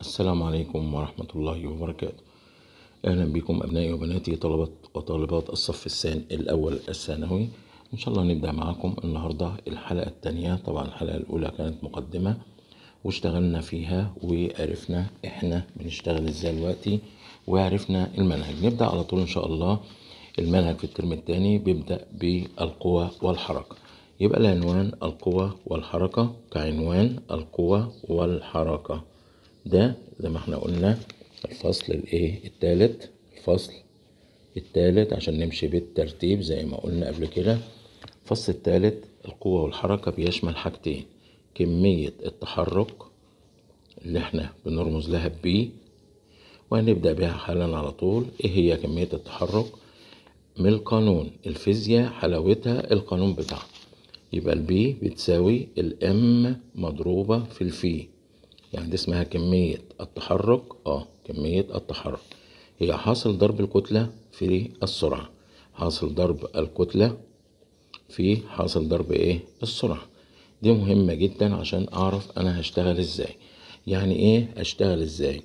السلام عليكم ورحمة الله وبركاته أهلا بكم أبنائي وبناتي طلبة وطالبات الصف الثاني الأول الثانوي إن شاء الله نبدأ معاكم النهاردة الحلقة التانية طبعا الحلقة الأولى كانت مقدمة واشتغلنا فيها وعرفنا إحنا بنشتغل إزاي دلوقتي وعرفنا المنهج نبدأ على طول إن شاء الله المنهج في الترم الثاني بيبدأ بالقوة والحركة يبقى العنوان القوة والحركة كعنوان القوة والحركة ده زي ما احنا قلنا الفصل الايه التالت الفصل التالت عشان نمشي بالترتيب زي ما قلنا قبل كده الفصل التالت القوة والحركة بيشمل حاجتين كمية التحرك اللي احنا بنرمز لها ب وهنبدأ بها حالا على طول ايه هي كمية التحرك من القانون الفيزياء حلاوتها القانون بتاعها يبقى البي بتساوي الام مضروبة في الفي يعني دي اسمها كمية التحرك اه كمية التحرك هي حاصل ضرب الكتلة في السرعة حاصل ضرب الكتلة في حاصل ضرب ايه السرعة دي مهمة جدا عشان اعرف انا هشتغل ازاي يعني ايه اشتغل ازاي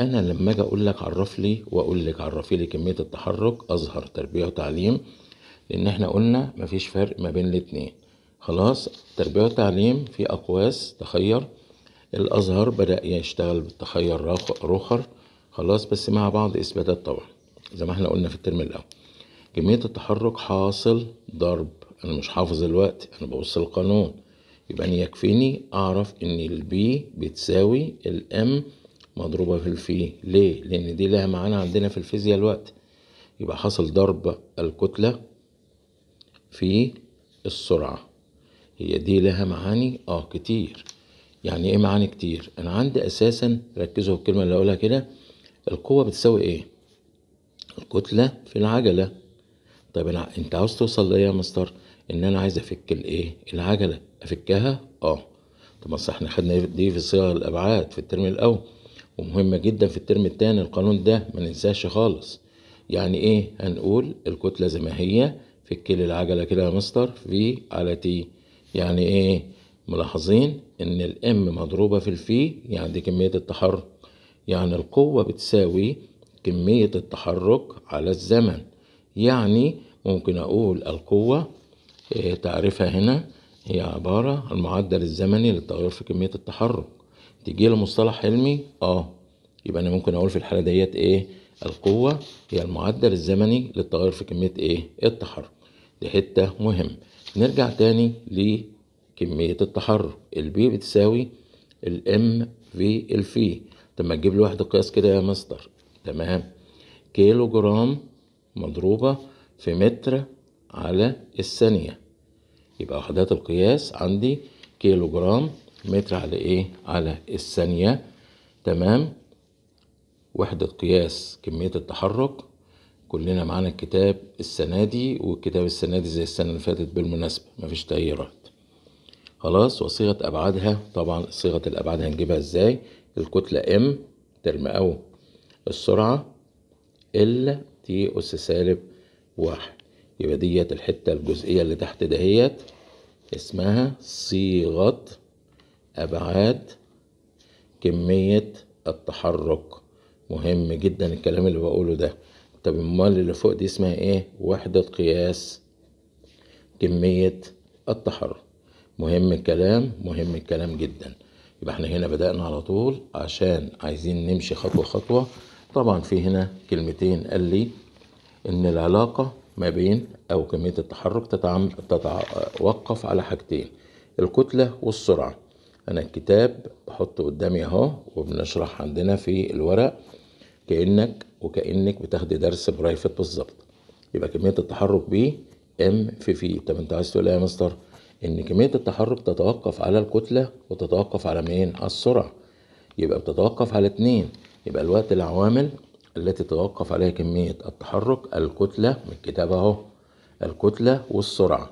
انا لما اجي اقول لك عرف لي واقول لك عرفي لي كمية التحرك اظهر تربية وتعليم لان احنا قلنا مفيش فرق ما بين الاتنين خلاص تربية وتعليم في اقواس تخير الازهر بدا يشتغل بالتخير روخر خلاص بس مع بعض اثباتات طبعا زي ما احنا قلنا في الترم الاول كميه التحرك حاصل ضرب انا مش حافظ الوقت انا ببص القانون يبقى انا يكفيني اعرف ان البي بتساوي الام مضروبه في الفي ليه لان دي لها معانا عندنا في الفيزياء الوقت يبقى حصل ضرب الكتله في السرعه هي دي لها معاني اه كتير يعني ايه معاني كتير انا عندي اساسا ركزوا في الكلمه اللي اقولها كده القوه بتساوي ايه الكتله في العجله طب انا انت عاوز توصل لايه يا مستر ان انا عايز افك الايه العجله افكها اه طب ما احنا خدنا إيه دي في صيغ الابعاد في الترم الاول ومهمه جدا في الترم الثاني القانون ده ما ننساش خالص يعني ايه هنقول الكتله زي ما هي فك العجله كده يا مستر في على تي يعني ايه ملاحظين ان الام مضروبة في الفي يعني دي كمية التحرك يعني القوة بتساوي كمية التحرك على الزمن يعني ممكن اقول القوة آه، تعريفها هنا هي عبارة المعدل الزمني للتغير في كمية التحرك تجي لمصطلح علمي اه يبقى انا ممكن اقول في الحالة ديت ايه القوة هي المعدل الزمني للتغير في كمية ايه التحرك دي حتة مهم نرجع تاني كمية التحرك البي بتساوي الام في الفي طب ما تجيب لي واحد قياس كده يا مستر تمام كيلو جرام مضروبة في متر على الثانية يبقى وحدات القياس عندي كيلو جرام متر على ايه على الثانية تمام وحدة قياس كمية التحرك كلنا معانا الكتاب السنة دي والكتاب السنة دي زي السنة اللي فاتت بالمناسبة مفيش تغييرات خلاص وصيغة أبعادها طبعا صيغة الأبعاد هنجيبها إزاي الكتلة M ترم أو السرعة ال تي أس سالب واحد يبقى ديت الحتة الجزئية اللي تحت دهيت اسمها صيغة أبعاد كمية التحرك مهم جدا الكلام اللي بقوله ده طب امال اللي فوق دي اسمها ايه وحدة قياس كمية التحرك مهم الكلام مهم الكلام جدا يبقى احنا هنا بدأنا على طول عشان عايزين نمشي خطوة خطوة طبعا في هنا كلمتين قال لي ان العلاقة ما بين او كمية التحرك تتوقف على حاجتين الكتلة والسرعة انا الكتاب بحطه قدامي اهو وبنشرح عندنا في الورق كأنك وكأنك بتاخدي درس برايفت بالظبط يبقى كمية التحرك بيه ام في في طب انت عايز تقول ايه يا مستر؟ ان كميه التحرك تتوقف على الكتله وتتوقف على مين على السرعه يبقى بتتوقف على اتنين يبقى الوقت العوامل التي تتوقف عليها كميه التحرك الكتله من الكتاب اهو الكتله والسرعه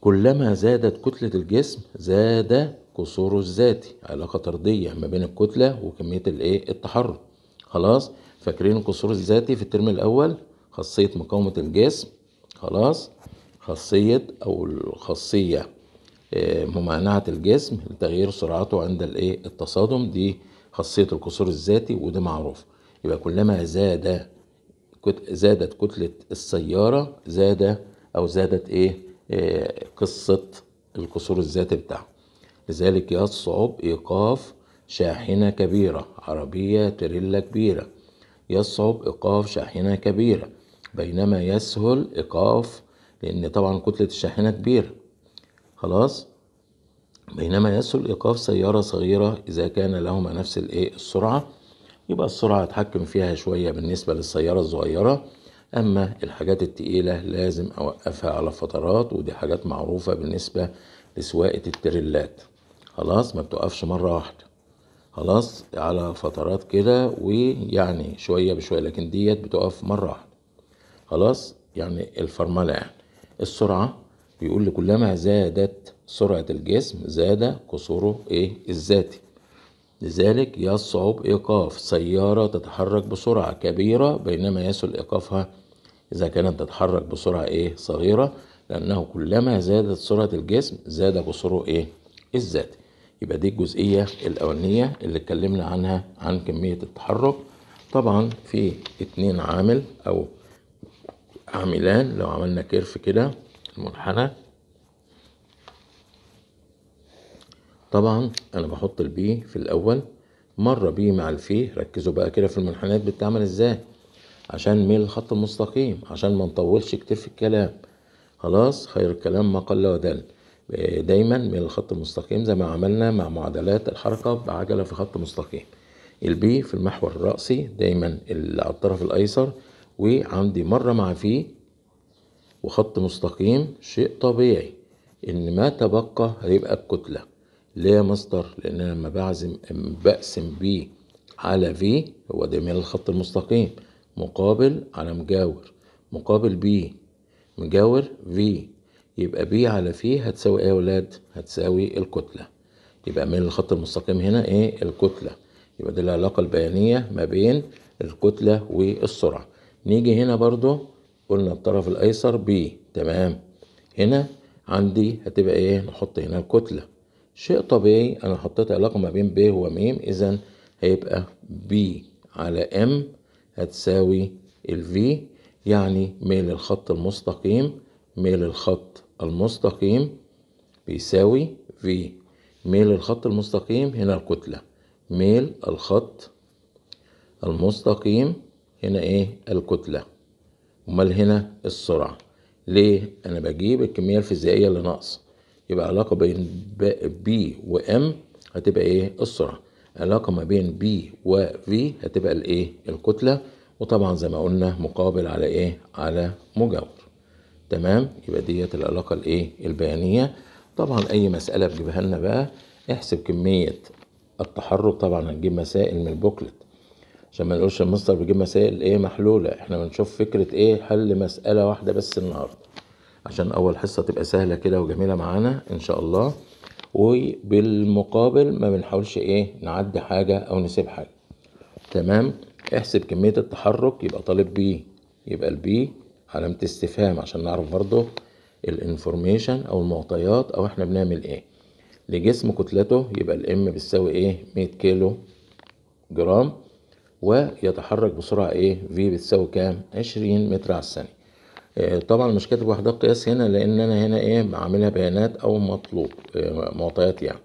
كلما زادت كتله الجسم زاد قصوره الذاتي علاقه طرديه ما بين الكتله وكميه الايه التحرك خلاص فاكرين القصور الذاتي في الترم الاول خاصيه مقاومه الجسم خلاص خاصية أو الخاصية آه، ممانعة الجسم لتغيير سرعته عند الايه التصادم دي خاصية الكسور الذاتي وده معروف يبقى كلما زاد زادت كتلة السيارة زاد أو زادت إيه, إيه قصة الكسور الذاتي بتاعه لذلك يصعب إيقاف شاحنة كبيرة عربية تريلا كبيرة يصعب إيقاف شاحنة كبيرة بينما يسهل إيقاف لأن طبعا كتلة الشاحنة كبيرة خلاص بينما يسهل إيقاف سيارة صغيرة إذا كان لهما نفس الإيه السرعة يبقى السرعة أتحكم فيها شوية بالنسبة للسيارة الصغيرة أما الحاجات التقيلة لازم أوقفها على فترات ودي حاجات معروفة بالنسبة لسواقة التريلات خلاص ما بتوقفش مرة واحدة خلاص على فترات كده ويعني شوية بشوية لكن ديت بتقف مرة واحدة خلاص يعني الفرملة يعني السرعة بيقول كلما زادت سرعة الجسم زاد قصوره ايه الذاتي لذلك يصعب إيقاف سيارة تتحرك بسرعة كبيرة بينما يسهل إيقافها إذا كانت تتحرك بسرعة إيه صغيرة لأنه كلما زادت سرعة الجسم زاد قصوره إيه الذاتي يبقى دي الجزئية الأولانية اللي اتكلمنا عنها عن كمية التحرك طبعا في اتنين عامل أو عاملان لو عملنا كيرف كده المنحنى طبعا انا بحط البي في الاول مره بي مع الفي ركزوا بقى كده في المنحنيات بتتعمل ازاي عشان ميل الخط المستقيم عشان ما نطولش كتير في الكلام خلاص خير الكلام ما قل ودل آه، دايما ميل الخط المستقيم زي ما عملنا مع معادلات الحركه بعجله في خط مستقيم البي في المحور الرأسي دايما على الطرف الأيسر وعندي مرة مع في وخط مستقيم شيء طبيعي ان ما تبقى هيبقى الكتلة ليه يا مصدر؟ لان انا لما بعزم بقسم ب على في هو ده من الخط المستقيم مقابل على مجاور مقابل ب مجاور في يبقى ب على في هتساوي ايه يا ولاد هتساوي الكتلة يبقى من الخط المستقيم هنا ايه الكتلة يبقى دي العلاقة البيانية ما بين الكتلة والسرعة نيجي هنا برضو قلنا الطرف الايسر ب تمام هنا عندي هتبقى ايه نحط هنا الكتلة شيء طبيعي انا حطيت علاقة ما بين ب وم اذا هيبقى ب على ام هتساوي الفي يعني ميل الخط المستقيم ميل الخط المستقيم بيساوي في ميل الخط المستقيم هنا الكتلة ميل الخط المستقيم هنا ايه الكتله امال هنا السرعه ليه انا بجيب الكميه الفيزيائيه اللي ناقصه يبقى علاقه بين بي وام هتبقى ايه السرعه علاقه ما بين بي وفي هتبقى الايه الكتله وطبعا زي ما قلنا مقابل على ايه على مجاور تمام يبقى ديت العلاقه الايه البيانيه طبعا اي مساله تجيبها لنا بقى احسب كميه التحرك طبعا هنجيب مسائل من البوكلت عشان ما نقولش المستر بيجيب مسائل ايه محلوله احنا بنشوف فكره ايه حل مساله واحده بس النهارده عشان اول حصه تبقى سهله كده وجميله معانا ان شاء الله وبالمقابل ما بنحاولش ايه نعدي حاجه او نسيب حاجه تمام احسب كميه التحرك يبقى طالب بي يبقى البي علامه استفهام عشان نعرف برضه الانفورميشن او المعطيات او احنا بنعمل ايه لجسم كتلته يبقى الام بتساوي ايه 100 كيلو جرام ويتحرك بسرعة ايه في بتساوي كام 20 متر على الثانية آه، طبعا مش كاتب وحدات قياس هنا لان انا هنا ايه بعملها بيانات او مطلوب آه، معطيات يعني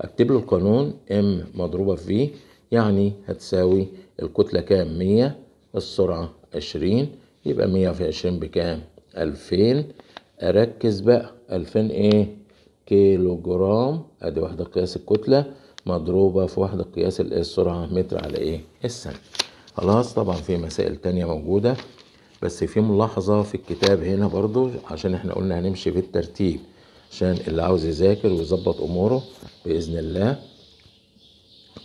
اكتب له القانون ام مضروبه في يعني هتساوي الكتله كام 100 السرعه 20 يبقى 100 في 20 بكام 2000 اركز بقى 2000 ايه كيلو جرام ادي وحده قياس الكتله مضروبة في وحدة قياس السرعة متر على ايه السنة خلاص طبعا في مسائل تانية موجودة بس في ملاحظة في الكتاب هنا برضو عشان احنا قلنا هنمشي بالترتيب عشان اللي عاوز يذاكر ويظبط اموره باذن الله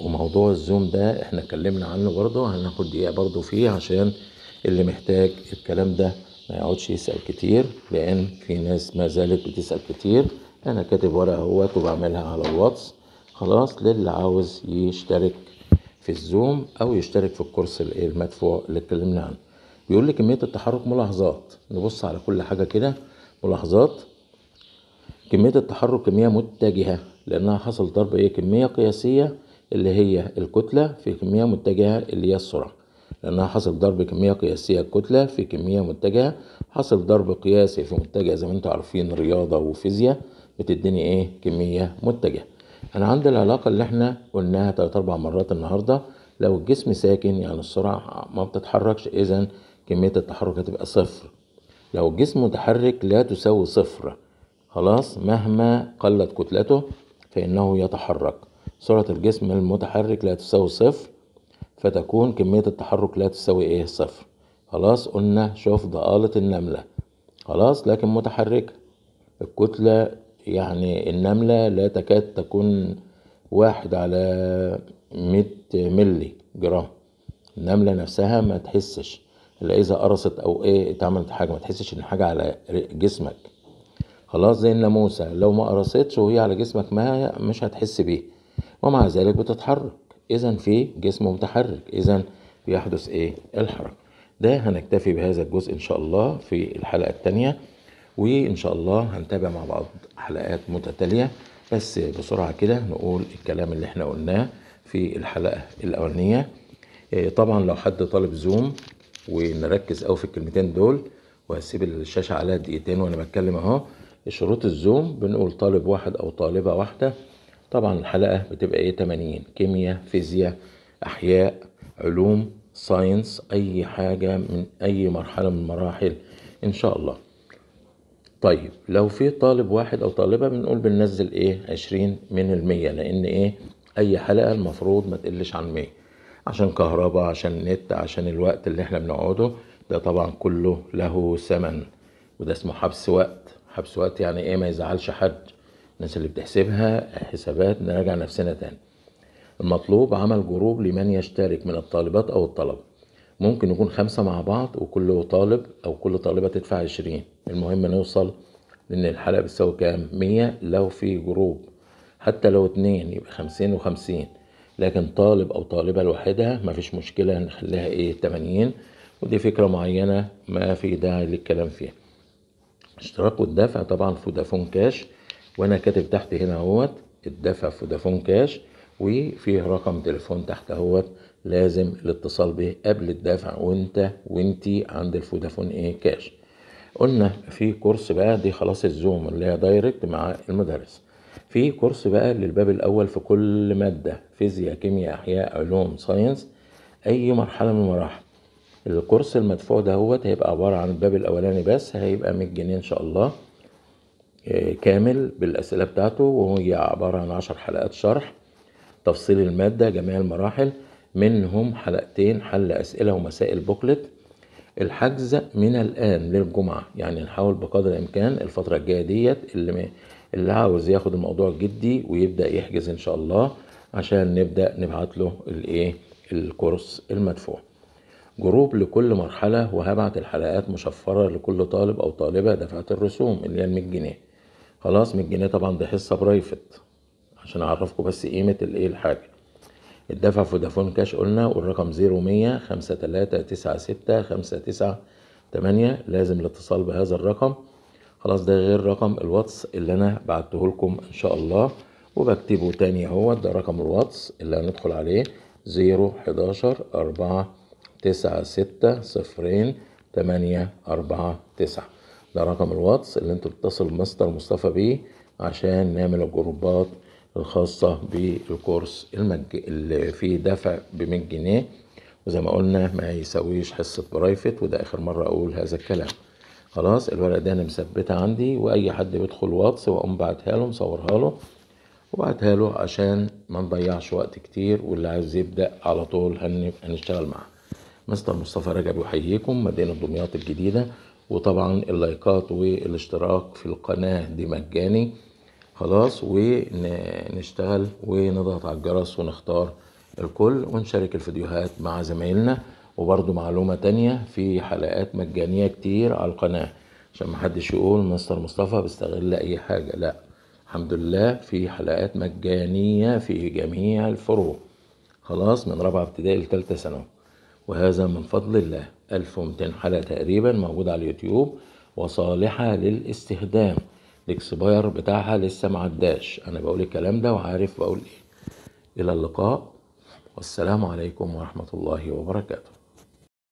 وموضوع الزوم ده احنا اتكلمنا عنه برضو هناخد دقيقة برضو فيه عشان اللي محتاج الكلام ده ما يقعدش يسأل كتير لأن في ناس ما زالت بتسأل كتير أنا كاتب ورقة اهوت وبعملها على الواتس خلاص للي عاوز يشترك في الزوم او يشترك في الكورس المدفوع اللي اتكلمنا عنه بيقول لي كميه التحرك ملاحظات نبص على كل حاجه كده ملاحظات كميه التحرك كميه متجهه لانها حصل ضرب ايه كميه قياسيه اللي هي الكتله في كميه متجهه اللي هي السرعه لأنها حصل ضرب كمية قياسية الكتلة في كمية متجهة حصل ضرب قياسي في متجه زي ما انتوا عارفين رياضة وفيزياء بتديني ايه كمية متجهة انا عندي العلاقه اللي احنا قلناها ثلاث اربع مرات النهارده لو الجسم ساكن يعني السرعه ما بتتحركش اذا كميه التحرك هتبقى صفر لو الجسم متحرك لا تساوي صفر خلاص مهما قلت كتلته فانه يتحرك سرعه الجسم المتحرك لا تساوي صفر فتكون كميه التحرك لا تساوي ايه صفر خلاص قلنا شوف ضآلة النملة خلاص لكن متحركة الكتلة يعني النملة لا تكاد تكون واحد على مية ملي جرام النملة نفسها ما تحسش إلا إذا قرصت أو إيه اتعملت حاجة ما تحسش إن حاجة على جسمك خلاص زي الناموسة لو ما قرصتش وهي على جسمك ما مش هتحس بيه ومع ذلك بتتحرك إذا في جسم متحرك إذا بيحدث إيه الحركة ده هنكتفي بهذا الجزء إن شاء الله في الحلقة التانية وان شاء الله هنتابع مع بعض حلقات متتاليه بس بسرعه كده نقول الكلام اللي احنا قلناه في الحلقه الاولانيه آه، طبعا لو حد طالب زوم ونركز قوي في الكلمتين دول وهسيب الشاشه عليها دقيقتين وانا بتكلم اهو شروط الزوم بنقول طالب واحد او طالبه واحده طبعا الحلقه بتبقى ايه 80 كيمياء فيزياء احياء علوم ساينس اي حاجه من اي مرحله من المراحل ان شاء الله طيب لو في طالب واحد او طالبه بنقول بننزل ايه 20 من المية لان ايه اي حلقه المفروض ما تقلش عن 100 عشان كهرباء عشان نت عشان الوقت اللي احنا بنقعده ده طبعا كله له ثمن وده اسمه حبس وقت حبس وقت يعني ايه ما يزعلش حد الناس اللي بتحسبها حسابات نراجع نفسنا تاني المطلوب عمل جروب لمن يشترك من الطالبات او الطلبه ممكن يكون خمسة مع بعض وكل طالب أو كل طالبة تدفع عشرين المهم نوصل لأن الحلقة بتساوي كام مية لو في جروب حتى لو اتنين يبقى خمسين وخمسين لكن طالب أو طالبة لوحدها مفيش مشكلة نخليها إيه تمانين ودي فكرة معينة ما في داعي للكلام فيها اشتراك والدفع طبعا فودافون كاش وأنا كاتب تحت هنا اهوت الدفع فودافون كاش وفيه رقم تليفون تحت اهوت لازم الاتصال به قبل الدفع وانت وانتي عند الفودافون ايه كاش قلنا في كورس بقى دي خلاص الزوم اللي هي دايركت مع المدرس في كورس بقى للباب الاول في كل ماده فيزياء كيمياء احياء علوم ساينس اي مرحله من المراحل الكورس المدفوع ده هوت هيبقى عباره عن الباب الاولاني بس هيبقى 100 جنيه ان شاء الله آه، كامل بالاسئله بتاعته وهي عباره عن 10 حلقات شرح تفصيل الماده جميع المراحل منهم حلقتين حل أسئلة ومسائل بوكلت الحجز من الآن للجمعة يعني نحاول بقدر الإمكان الفترة الجاية ديت اللي اللي عاوز ياخد الموضوع جدي ويبدأ يحجز إن شاء الله عشان نبدأ نبعت له الإيه الكورس المدفوع جروب لكل مرحلة وهبعت الحلقات مشفرة لكل طالب أو طالبة دفعت الرسوم اللي هي المية جنيه خلاص مية جنيه طبعا دي حصة برايفت عشان أعرفكم بس قيمة الإيه الحاجة الدفع فودافون كاش قلنا والرقم زيرو مية خمسة تلاتة تسعة ستة خمسة تسعة تمانية لازم الاتصال بهذا الرقم خلاص ده غير رقم الواتس اللي انا بعته لكم ان شاء الله وبكتبه تاني اهو ده رقم الواتس اللي هندخل عليه زيرو حداشر اربعة تسعة ستة صفرين تمانية أربعة تسعة ده رقم الواتس اللي انتوا بتتصلوا مستر مصطفى بيه عشان نعمل الجروبات الخاصة بالكورس المج... اللي فيه دفع ب 100 جنيه وزي ما قلنا ما يسويش حصة برايفت وده آخر مرة أقول هذا الكلام خلاص الورقة دي أنا مثبتها عندي وأي حد بيدخل واتس وأقوم بعتها له مصورها له وبعتها له عشان ما نضيعش وقت كتير واللي عايز يبدأ على طول هن... هنشتغل معاه مستر مصطفى رجب يحييكم مدينة دمياط الجديدة وطبعا اللايكات والاشتراك في القناة دي مجاني خلاص ونشتغل ونضغط على الجرس ونختار الكل ونشارك الفيديوهات مع زمايلنا وبرضو معلومة تانية في حلقات مجانية كتير على القناة عشان محدش يقول مستر مصطفى بيستغل أي حاجة لأ الحمد لله في حلقات مجانية في جميع الفروع خلاص من رابعة ابتدائي لتالتة ثانوي وهذا من فضل الله 1200 حلقة تقريبا موجودة على اليوتيوب وصالحة للاستخدام الاكسباير بتاعها لسه ما عداش انا بقول الكلام ده وعارف بقول ايه الى اللقاء والسلام عليكم ورحمه الله وبركاته